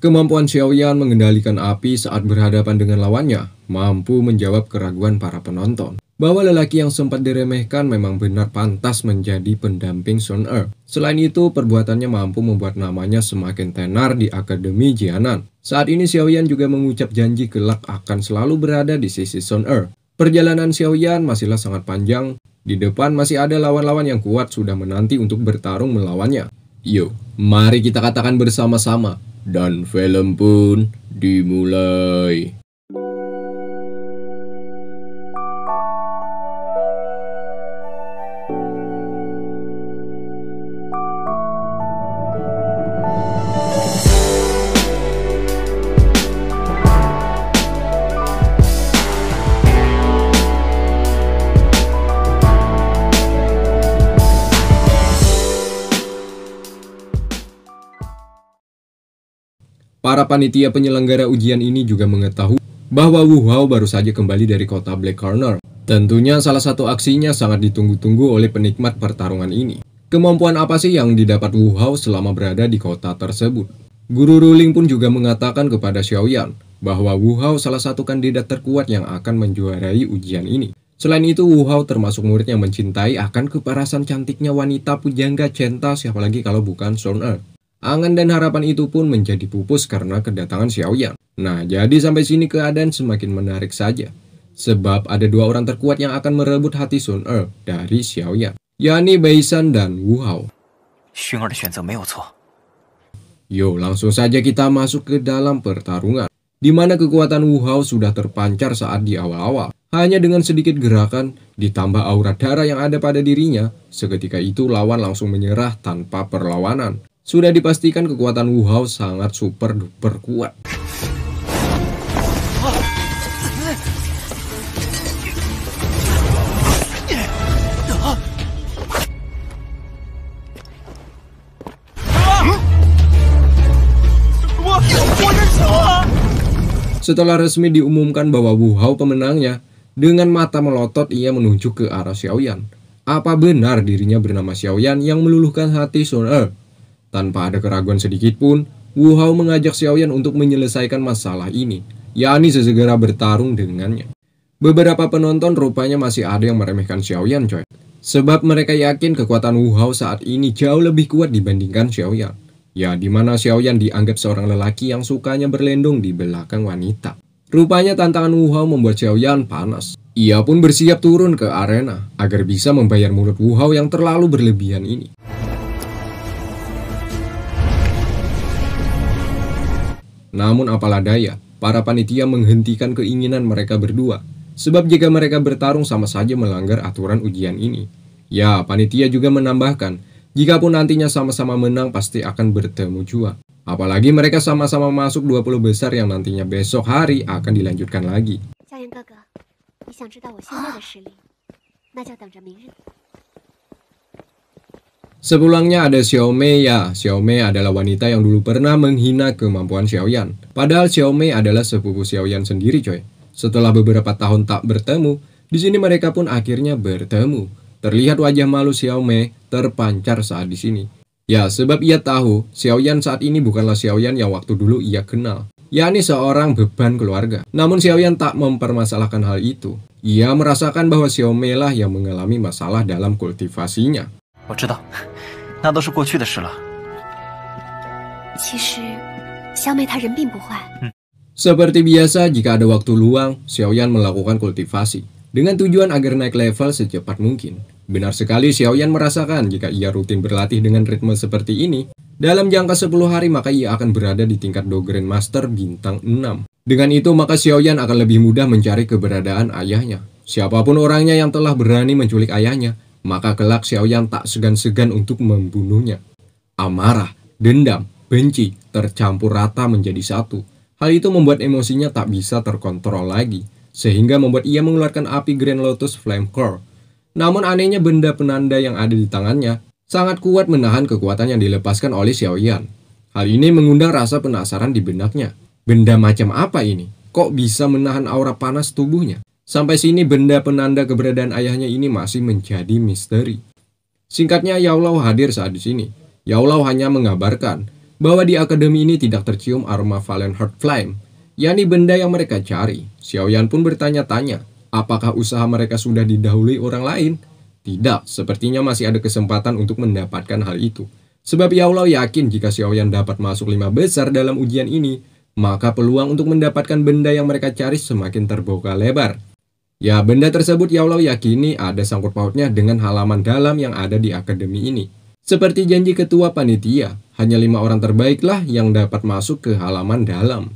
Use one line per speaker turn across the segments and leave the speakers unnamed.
Kemampuan Xiaoyan mengendalikan api saat berhadapan dengan lawannya mampu menjawab keraguan para penonton bahwa lelaki yang sempat diremehkan memang benar pantas menjadi pendamping Sun Er. Selain itu, perbuatannya mampu membuat namanya semakin tenar di Akademi Jianan. Saat ini Xiaoyan juga mengucap janji kelak akan selalu berada di sisi Sun Er. Perjalanan Xiaoyan masihlah sangat panjang, di depan masih ada lawan-lawan yang kuat sudah menanti untuk bertarung melawannya. Yuk, mari kita katakan bersama-sama, dan film pun dimulai. Para panitia penyelenggara ujian ini juga mengetahui bahwa Wu Hao baru saja kembali dari kota Black Corner. Tentunya salah satu aksinya sangat ditunggu-tunggu oleh penikmat pertarungan ini. Kemampuan apa sih yang didapat Wu Hao selama berada di kota tersebut? Guru Ruling pun juga mengatakan kepada Xiaoyan bahwa Wu Hao salah satu kandidat terkuat yang akan menjuarai ujian ini. Selain itu, Wu Hao termasuk murid yang mencintai akan keparasan cantiknya wanita pujangga Centa siapa lagi kalau bukan Sun Er. Angan dan harapan itu pun menjadi pupus karena kedatangan Xiao Xiaoyan. Nah, jadi sampai sini keadaan semakin menarik saja. Sebab ada dua orang terkuat yang akan merebut hati Sun Er dari Xiao Xiaoyan, yakni Baisan dan Wu Hao. Yo, langsung saja kita masuk ke dalam pertarungan, di mana kekuatan Wu Hao sudah terpancar saat di awal-awal. Hanya dengan sedikit gerakan, ditambah aura darah yang ada pada dirinya, seketika itu lawan langsung menyerah tanpa perlawanan. Sudah dipastikan kekuatan Wu Hao sangat super duper kuat. Setelah resmi diumumkan bahwa Wu Hao pemenangnya, dengan mata melotot ia menunjuk ke arah Xiaoyan. Apa benar dirinya bernama Xiaoyan yang meluluhkan hati Sun Er? Tanpa ada keraguan sedikit pun, Wu Hao mengajak Xiao Xiaoyan untuk menyelesaikan masalah ini, yakni sesegera bertarung dengannya. Beberapa penonton rupanya masih ada yang meremehkan Xiao Xiaoyan coy. Sebab mereka yakin kekuatan Wu Hao saat ini jauh lebih kuat dibandingkan Xiao Xiaoyan. Ya, di mana Xiao Xiaoyan dianggap seorang lelaki yang sukanya berlendung di belakang wanita. Rupanya tantangan Wu Hao membuat Xiao Xiaoyan panas. Ia pun bersiap turun ke arena agar bisa membayar mulut Wu Hao yang terlalu berlebihan ini. Namun apalah daya, para panitia menghentikan keinginan mereka berdua. Sebab jika mereka bertarung sama saja melanggar aturan ujian ini. Ya, panitia juga menambahkan, jika pun nantinya sama-sama menang pasti akan bertemu jua. Apalagi mereka sama-sama masuk 20 besar yang nantinya besok hari akan dilanjutkan lagi. Sepulangnya ada Xiao Mei ya. Xiao Mei adalah wanita yang dulu pernah menghina kemampuan Xiao Yan. Padahal Xiao Mei adalah sepupu Xiao Yan sendiri, coy. Setelah beberapa tahun tak bertemu, di sini mereka pun akhirnya bertemu. Terlihat wajah malu Xiao Mei terpancar saat di sini. Ya, sebab ia tahu Xiao Yan saat ini bukanlah Xiao Yan yang waktu dulu ia kenal, yakni seorang beban keluarga. Namun Xiao Yan tak mempermasalahkan hal itu. Ia merasakan bahwa Xiao Mei lah yang mengalami masalah dalam kultivasinya. 我知道，那都是过去的事了。其实，小美她人并不坏。嗯。Seperti biasa, jika ada waktu luang, Xiaoyan melakukan kultivasi dengan tujuan agar naik level secepat mungkin. Benar sekali Xiaoyan merasakan jika ia rutin berlatih dengan ritme seperti ini, dalam jangka 10 hari maka ia akan berada di tingkat Do Grandmaster bintang 6. Dengan itu maka Xiaoyan akan lebih mudah mencari keberadaan ayahnya. Siapapun orangnya yang telah berani menculik ayahnya, maka kelak Xiaoyan tak segan-segan untuk membunuhnya. Amarah, dendam, benci, tercampur rata menjadi satu. Hal itu membuat emosinya tak bisa terkontrol lagi, sehingga membuat ia mengeluarkan api Grand Lotus Flame Core. Namun anehnya benda penanda yang ada di tangannya sangat kuat menahan kekuatan yang dilepaskan oleh Xiaoyan. Hal ini mengundang rasa penasaran di benaknya. Benda macam apa ini? Kok bisa menahan aura panas tubuhnya? Sampai sini benda penanda keberadaan ayahnya ini masih menjadi misteri. Singkatnya Yaulau hadir saat di sini. Yaulau hanya mengabarkan bahwa di akademi ini tidak tercium aroma Heart Flame, yakni benda yang mereka cari. Xiaoyan pun bertanya-tanya, apakah usaha mereka sudah didahului orang lain? Tidak, sepertinya masih ada kesempatan untuk mendapatkan hal itu. Sebab Yaulau yakin jika Xiaoyan dapat masuk lima besar dalam ujian ini, maka peluang untuk mendapatkan benda yang mereka cari semakin terbuka lebar. Ya, benda tersebut ya allah yakini ada sangkut pautnya dengan halaman dalam yang ada di akademi ini. Seperti janji ketua panitia, hanya lima orang terbaiklah yang dapat masuk ke halaman dalam.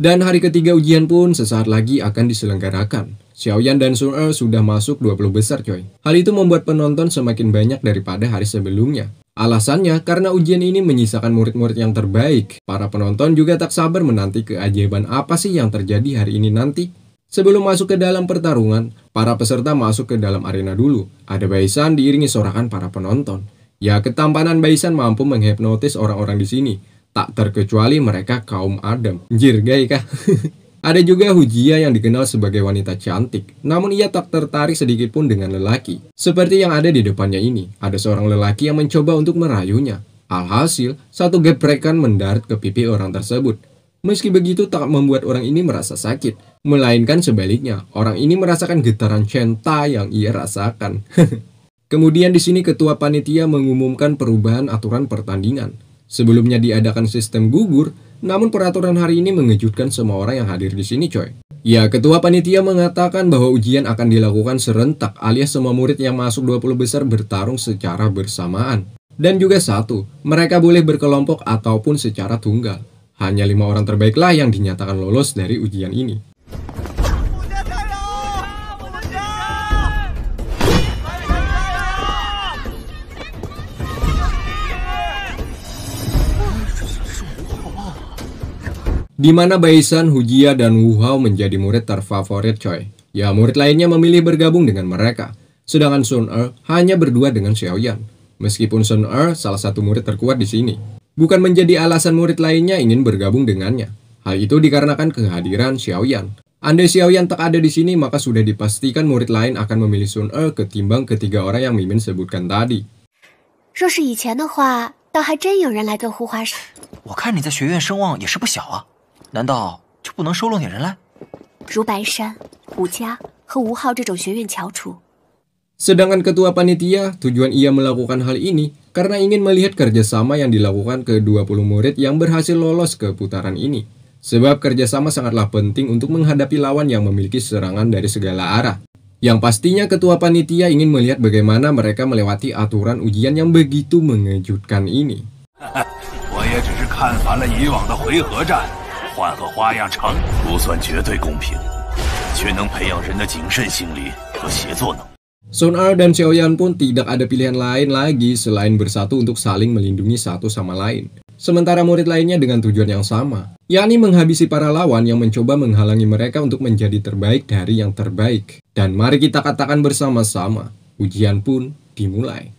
Dan hari ketiga ujian pun sesaat lagi akan diselenggarakan. Xiaoyan dan Sun Er sudah masuk 20 besar coy. Hal itu membuat penonton semakin banyak daripada hari sebelumnya. Alasannya karena ujian ini menyisakan murid-murid yang terbaik. Para penonton juga tak sabar menanti keajaiban apa sih yang terjadi hari ini nanti Sebelum masuk ke dalam pertarungan, para peserta masuk ke dalam arena dulu. Ada baisan diiringi sorakan para penonton. Ya, ketampanan baisan mampu menghipnotis orang-orang di sini. Tak terkecuali mereka kaum Adam. Anjir, gay kah? Ada juga Hujia yang dikenal sebagai wanita cantik, namun ia tak tertarik sedikitpun dengan lelaki. Seperti yang ada di depannya ini, ada seorang lelaki yang mencoba untuk merayunya. Alhasil, satu geprekan mendarat ke pipi orang tersebut. Meski begitu tak membuat orang ini merasa sakit, melainkan sebaliknya, orang ini merasakan getaran cinta yang ia rasakan. Kemudian di sini ketua panitia mengumumkan perubahan aturan pertandingan. Sebelumnya diadakan sistem gugur, namun peraturan hari ini mengejutkan semua orang yang hadir di sini coy. Ya, ketua panitia mengatakan bahwa ujian akan dilakukan serentak alias semua murid yang masuk 20 besar bertarung secara bersamaan. Dan juga satu, mereka boleh berkelompok ataupun secara tunggal. Hanya lima orang terbaiklah yang dinyatakan lolos dari ujian ini. Di mana Baisan, Hujia, dan Wu Hao menjadi murid terfavorit Choi. Ya, murid lainnya memilih bergabung dengan mereka. Sedangkan Sun Er hanya berdua dengan Xiao Yan. Meskipun Sun Er salah satu murid terkuat di sini bukan menjadi alasan murid lainnya ingin bergabung dengannya. Hal itu dikarenakan kehadiran Xiaoyan. Andai Xiaoyan tak ada di sini, maka sudah dipastikan murid lain akan memilih Sun Er ketimbang ketiga orang yang Mimin sebutkan tadi. Sedangkan ketua panitia, tujuan ia melakukan hal ini karena ingin melihat kerjasama yang dilakukan ke-20 murid yang berhasil lolos ke putaran ini. Sebab kerjasama sangatlah penting untuk menghadapi lawan yang memiliki serangan dari segala arah. Yang pastinya ketua panitia ingin melihat bagaimana mereka melewati aturan ujian yang begitu mengejutkan ini. Sun Er dan Yan pun tidak ada pilihan lain lagi selain bersatu untuk saling melindungi satu sama lain. Sementara murid lainnya dengan tujuan yang sama, yakni menghabisi para lawan yang mencoba menghalangi mereka untuk menjadi terbaik dari yang terbaik. Dan mari kita katakan bersama-sama, ujian pun dimulai.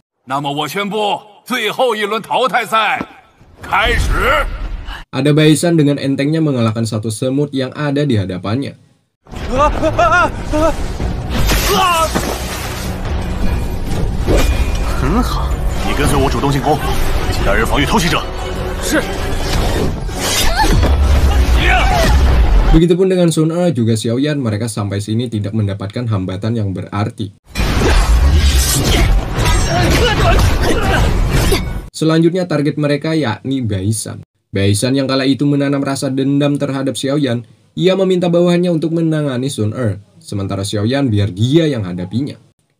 Ada Baisan dengan entengnya mengalahkan satu semut yang ada di hadapannya. Ah, ah, ah. 很好。你跟随我主动进攻，其他人防御偷袭者。是。Begitupun dengan Sun Er juga Xiao Yan, mereka sampai sini tidak mendapatkan hambatan yang berarti. Selanjutnya target mereka yakni Baisan. Baisan yang kala itu menanam rasa dendam terhadap Xiao Yan, ia meminta bawahannya untuk menangani Sun Er, sementara Xiao Yan biar dia yang hadapinya.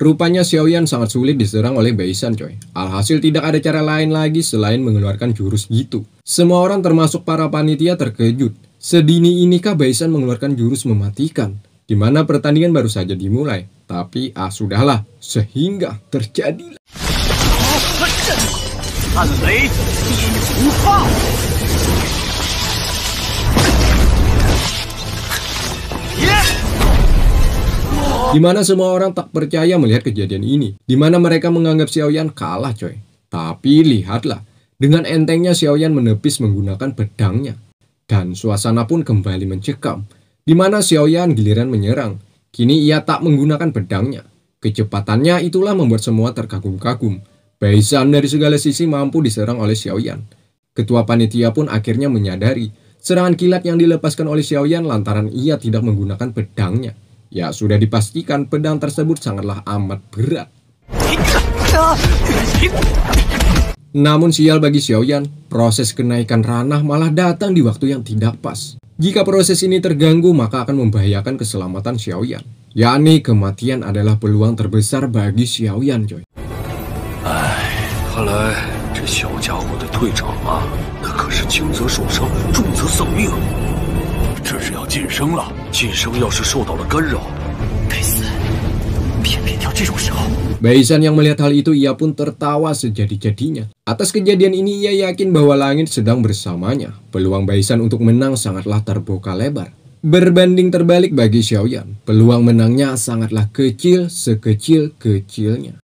Rupanya Xiaoyan sangat sulit diserang oleh Beisan coy. Alhasil tidak ada cara lain lagi selain mengeluarkan jurus gitu. Semua orang termasuk para panitia terkejut. Sedini inikah Beisan mengeluarkan jurus mematikan? Dimana pertandingan baru saja dimulai. Tapi ah sudahlah, sehingga terjadi. Di mana semua orang tak percaya melihat kejadian ini. Di mana mereka menganggap Xiaoyan kalah coy. Tapi lihatlah, dengan entengnya Xiaoyan menepis menggunakan pedangnya. Dan suasana pun kembali mencekam. Di mana Xiaoyan giliran menyerang. Kini ia tak menggunakan pedangnya. Kecepatannya itulah membuat semua terkagum-kagum. Baizan dari segala sisi mampu diserang oleh Xiaoyan. Ketua panitia pun akhirnya menyadari serangan kilat yang dilepaskan oleh Xiaoyan lantaran ia tidak menggunakan pedangnya. Ya, sudah dipastikan pedang tersebut sangatlah amat berat. Namun sial bagi Xiaoyan, proses kenaikan ranah malah datang di waktu yang tidak pas. Jika proses ini terganggu, maka akan membahayakan keselamatan Xiaoyan. Yakni kematian adalah peluang terbesar bagi Xiaoyan, coy. 晋升了。晋升要是受到了干扰，该死！偏偏挑这种时候。Baizan yang melihat hal itu ia pun tertawa sejadi-jadinya. Atas kejadian ini ia yakin bahwa langit sedang bersamanya. Peluang Baizan untuk menang sangatlah terbuka lebar. Berbanding terbalik bagi Xiaoyan, peluang menangnya sangatlah kecil sekecil-kecilnya.